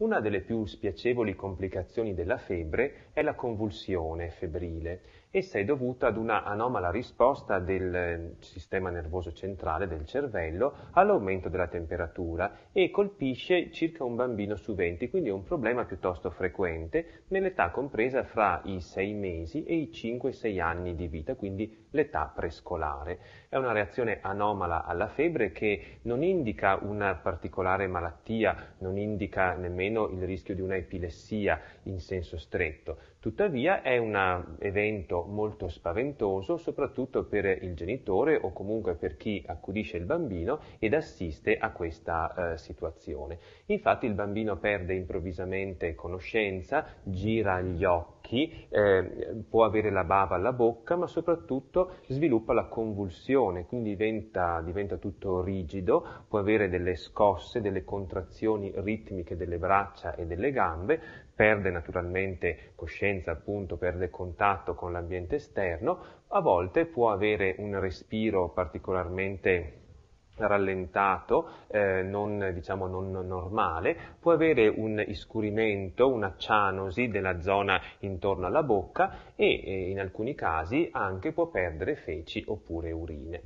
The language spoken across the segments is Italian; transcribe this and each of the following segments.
Una delle più spiacevoli complicazioni della febbre è la convulsione febbrile, Essa è dovuta ad una anomala risposta del ehm, sistema nervoso centrale del cervello all'aumento della temperatura e colpisce circa un bambino su 20, quindi è un problema piuttosto frequente nell'età compresa fra i 6 mesi e i 5-6 anni di vita, quindi l'età prescolare. È una reazione anomala alla febbre che non indica una particolare malattia, non indica nemmeno il rischio di una epilessia in senso stretto, Tuttavia è un evento molto spaventoso, soprattutto per il genitore o comunque per chi accudisce il bambino ed assiste a questa eh, situazione. Infatti il bambino perde improvvisamente conoscenza, gira gli occhi, chi eh, può avere la bava alla bocca, ma soprattutto sviluppa la convulsione, quindi diventa, diventa tutto rigido, può avere delle scosse, delle contrazioni ritmiche delle braccia e delle gambe, perde naturalmente coscienza, appunto, perde contatto con l'ambiente esterno, a volte può avere un respiro particolarmente rallentato, eh, non, diciamo, non normale, può avere un iscurimento, una cianosi della zona intorno alla bocca e eh, in alcuni casi anche può perdere feci oppure urine.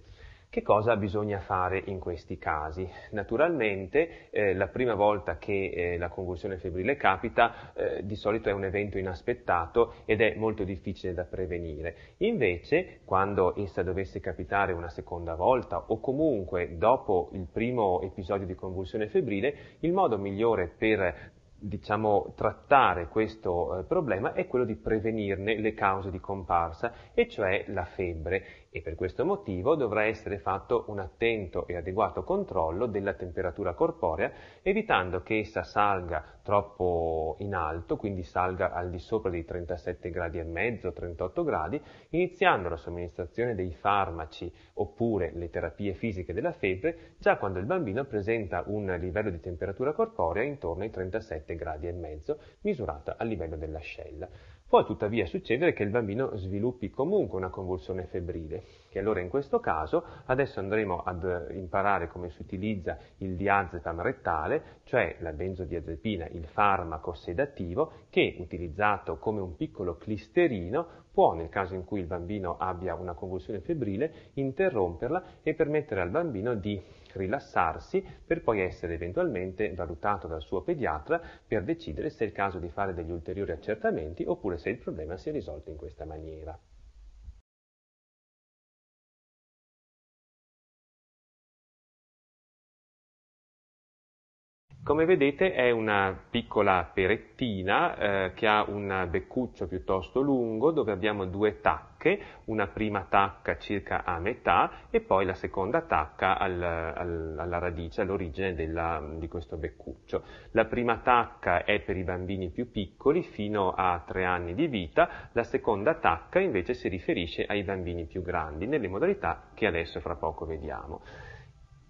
Che cosa bisogna fare in questi casi? Naturalmente eh, la prima volta che eh, la convulsione febbrile capita eh, di solito è un evento inaspettato ed è molto difficile da prevenire. Invece quando essa dovesse capitare una seconda volta o comunque dopo il primo episodio di convulsione febbrile, il modo migliore per diciamo, trattare questo eh, problema è quello di prevenirne le cause di comparsa, e cioè la febbre e per questo motivo dovrà essere fatto un attento e adeguato controllo della temperatura corporea, evitando che essa salga troppo in alto, quindi salga al di sopra dei 37 gradi e mezzo, 38 gradi, iniziando la somministrazione dei farmaci oppure le terapie fisiche della febbre già quando il bambino presenta un livello di temperatura corporea intorno ai 37 gradi e mezzo, misurata a livello dell'ascella. Può tuttavia succedere che il bambino sviluppi comunque una convulsione febbrile, che allora in questo caso adesso andremo ad eh, imparare come si utilizza il diazepam rettale, cioè la benzodiazepina, il farmaco sedativo, che utilizzato come un piccolo clisterino può, nel caso in cui il bambino abbia una convulsione febbrile, interromperla e permettere al bambino di rilassarsi per poi essere eventualmente valutato dal suo pediatra per decidere se è il caso di fare degli ulteriori accertamenti oppure se il problema si è risolto in questa maniera. Come vedete è una piccola perettina eh, che ha un beccuccio piuttosto lungo dove abbiamo due tacche, una prima tacca circa a metà e poi la seconda tacca al, al, alla radice, all'origine della, di questo beccuccio. La prima tacca è per i bambini più piccoli fino a tre anni di vita, la seconda tacca invece si riferisce ai bambini più grandi nelle modalità che adesso fra poco vediamo.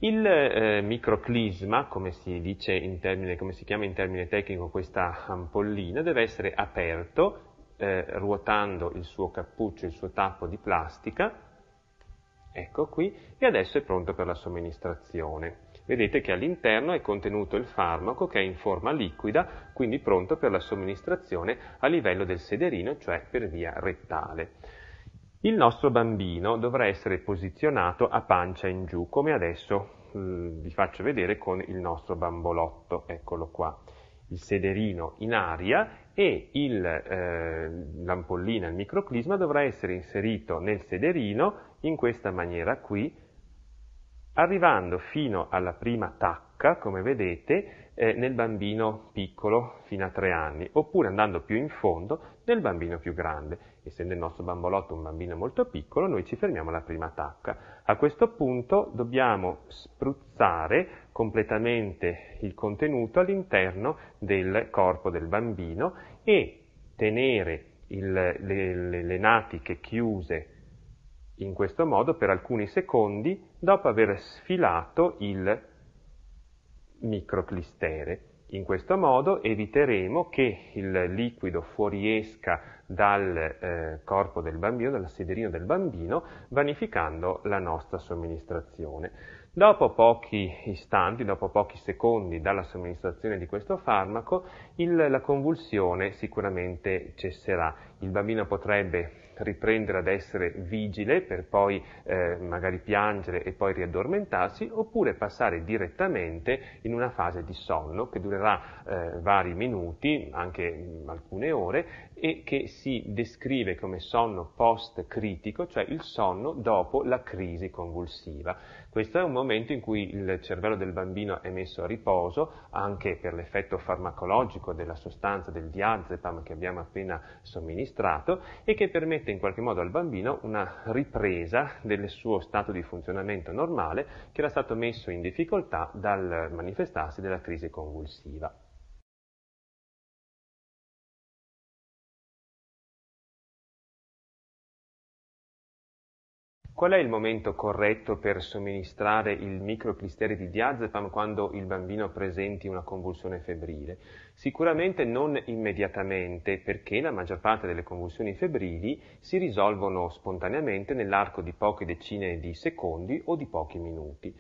Il eh, microclisma, come si dice in termine, come si chiama in termine tecnico questa ampollina, deve essere aperto eh, ruotando il suo cappuccio, il suo tappo di plastica, ecco qui, e adesso è pronto per la somministrazione. Vedete che all'interno è contenuto il farmaco che è in forma liquida, quindi pronto per la somministrazione a livello del sederino, cioè per via rettale. Il nostro bambino dovrà essere posizionato a pancia in giù, come adesso eh, vi faccio vedere con il nostro bambolotto, eccolo qua. Il sederino in aria e il, eh, l'ampollina, il microclisma dovrà essere inserito nel sederino in questa maniera qui, arrivando fino alla prima tacca, come vedete, eh, nel bambino piccolo fino a tre anni, oppure andando più in fondo nel bambino più grande. Essendo il nostro bambolotto un bambino molto piccolo, noi ci fermiamo alla prima tacca. A questo punto dobbiamo spruzzare completamente il contenuto all'interno del corpo del bambino e tenere il, le, le, le natiche chiuse in questo modo per alcuni secondi dopo aver sfilato il microclistere. In questo modo eviteremo che il liquido fuoriesca dal eh, corpo del bambino, dal sederino del bambino, vanificando la nostra somministrazione. Dopo pochi istanti, dopo pochi secondi dalla somministrazione di questo farmaco, il, la convulsione sicuramente cesserà. Il bambino potrebbe riprendere ad essere vigile per poi eh, magari piangere e poi riaddormentarsi, oppure passare direttamente in una fase di sonno che durerà eh, vari minuti, anche mm, alcune ore, e che si descrive come sonno post-critico, cioè il sonno dopo la crisi convulsiva. Questo è un momento in cui il cervello del bambino è messo a riposo, anche per l'effetto farmacologico della sostanza del diazepam che abbiamo appena somministrato, e che permette permette in qualche modo al bambino una ripresa del suo stato di funzionamento normale che era stato messo in difficoltà dal manifestarsi della crisi convulsiva. Qual è il momento corretto per somministrare il microclisteri di diazepam quando il bambino presenti una convulsione febbrile? Sicuramente non immediatamente, perché la maggior parte delle convulsioni febbrili si risolvono spontaneamente nell'arco di poche decine di secondi o di pochi minuti.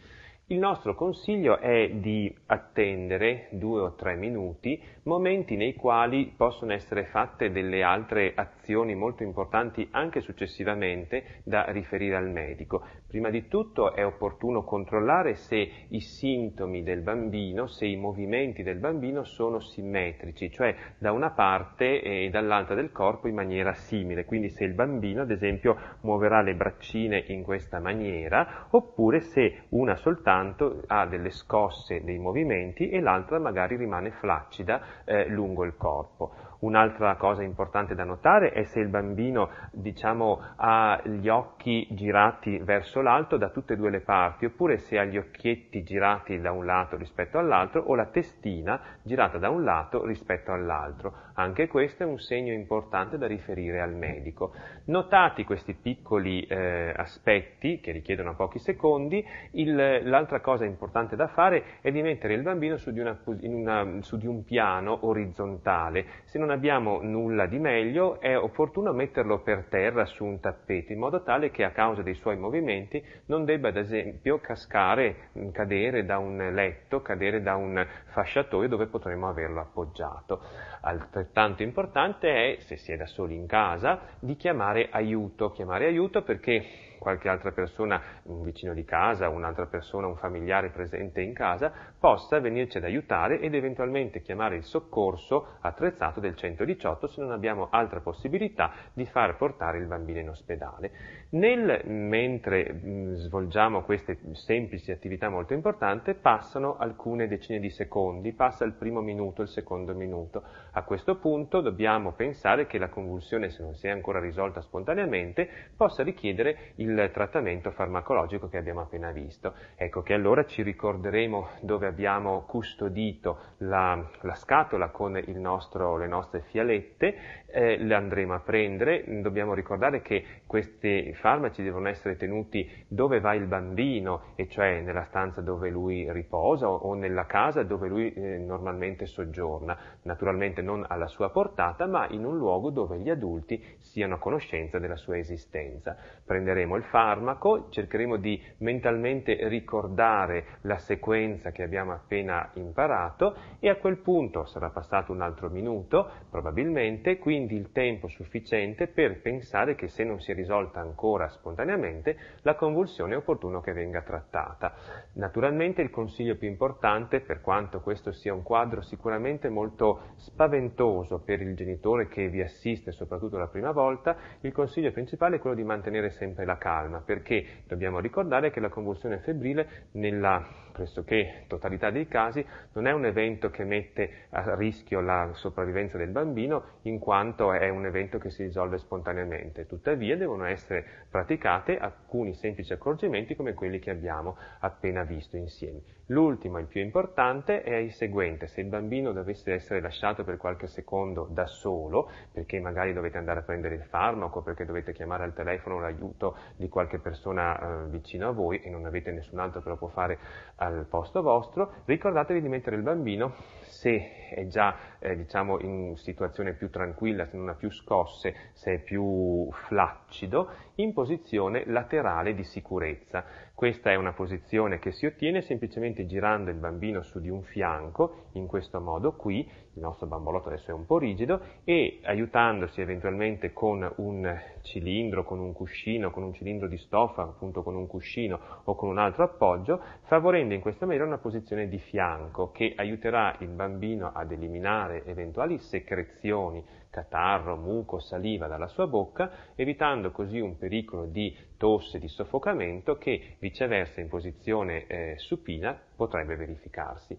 Il nostro consiglio è di attendere due o tre minuti, momenti nei quali possono essere fatte delle altre azioni molto importanti anche successivamente da riferire al medico, Prima di tutto è opportuno controllare se i sintomi del bambino, se i movimenti del bambino sono simmetrici, cioè da una parte e dall'altra del corpo in maniera simile, quindi se il bambino ad esempio muoverà le braccine in questa maniera oppure se una soltanto ha delle scosse dei movimenti e l'altra magari rimane flaccida eh, lungo il corpo Un'altra cosa importante da notare è se il bambino diciamo, ha gli occhi girati verso l'alto da tutte e due le parti, oppure se ha gli occhietti girati da un lato rispetto all'altro o la testina girata da un lato rispetto all'altro. Anche questo è un segno importante da riferire al medico. Notati questi piccoli eh, aspetti che richiedono pochi secondi, il, l'altra cosa importante da fare è di mettere il bambino su di, una, una, su di un piano orizzontale. Se non abbiamo nulla di meglio, è opportuno metterlo per terra su un tappeto, in modo tale che a causa dei suoi movimenti non debba ad esempio cascare, cadere da un letto, cadere da un fasciatoio dove potremmo averlo appoggiato. Altrettanto importante è, se si è da soli in casa, di chiamare aiuto, chiamare aiuto perché qualche altra persona, un vicino di casa, un'altra persona, un familiare presente in casa, possa venirci ad aiutare ed eventualmente chiamare il soccorso attrezzato del 118 se non abbiamo altra possibilità di far portare il bambino in ospedale. Nel, mentre mh, mm, svolgiamo queste semplici attività molto importanti, passano alcune decine di secondi, passa il primo minuto, il secondo minuto. A questo punto dobbiamo pensare che la convulsione, se non si è ancora risolta spontaneamente, possa richiedere il il trattamento farmacologico che abbiamo appena visto. Ecco che allora ci ricorderemo dove abbiamo custodito la, la scatola con nostro, le nostre fialette, eh, le andremo a prendere, dobbiamo ricordare che questi farmaci devono essere tenuti dove va il bambino, e cioè nella stanza dove lui riposa o, o nella casa dove lui eh, normalmente soggiorna, naturalmente non alla sua portata, ma in un luogo dove gli adulti siano a conoscenza della sua esistenza. Prenderemo il farmaco, cercheremo di mentalmente ricordare la sequenza che abbiamo appena imparato e a quel punto sarà passato un altro minuto, probabilmente, quindi il tempo sufficiente per pensare che se non si è risolta ancora spontaneamente, la convulsione è opportuno che venga trattata. Naturalmente il consiglio più importante, per quanto questo sia un quadro sicuramente molto spaventoso per il genitore che vi assiste, soprattutto la prima volta, il consiglio principale è quello di mantenere sempre la calma, perché dobbiamo ricordare che la convulsione febbrile nella pressoché totalità dei casi non è un evento che mette a rischio la sopravvivenza del bambino in quanto è un evento che si risolve spontaneamente. Tuttavia devono essere praticate alcuni semplici accorgimenti come quelli che abbiamo appena visto insieme. L'ultimo, il più importante, è il seguente. Se il bambino dovesse essere lasciato per qualche secondo da solo, perché magari dovete andare a prendere il farmaco, perché dovete chiamare al telefono l'aiuto di qualche persona eh, vicino a voi e non avete nessun altro che lo può fare al posto vostro, ricordatevi di mettere il bambino, se è già eh, diciamo in situazione più tranquilla, se non ha più scosse, se è più flaccido, in posizione laterale di sicurezza. Questa è una posizione che si ottiene semplicemente girando il bambino su di un fianco, in questo modo qui, il nostro bambolotto adesso è un po' rigido, e aiutandosi eventualmente con un cilindro, con un cuscino, con un cilindro di stoffa, appunto con un cuscino o con un altro appoggio, favorendo in questa maniera una posizione di fianco che aiuterà il bambino ad eliminare eventuali secrezioni catarro, muco, saliva dalla sua bocca, evitando così un pericolo di tosse, di soffocamento che viceversa in posizione eh, supina potrebbe verificarsi.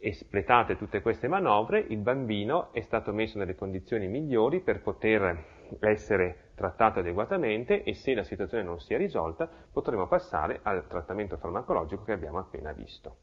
Espletate tutte queste manovre, il bambino è stato messo nelle condizioni migliori per poter essere trattato adeguatamente e se la situazione non si è risolta potremo passare al trattamento farmacologico che abbiamo appena visto.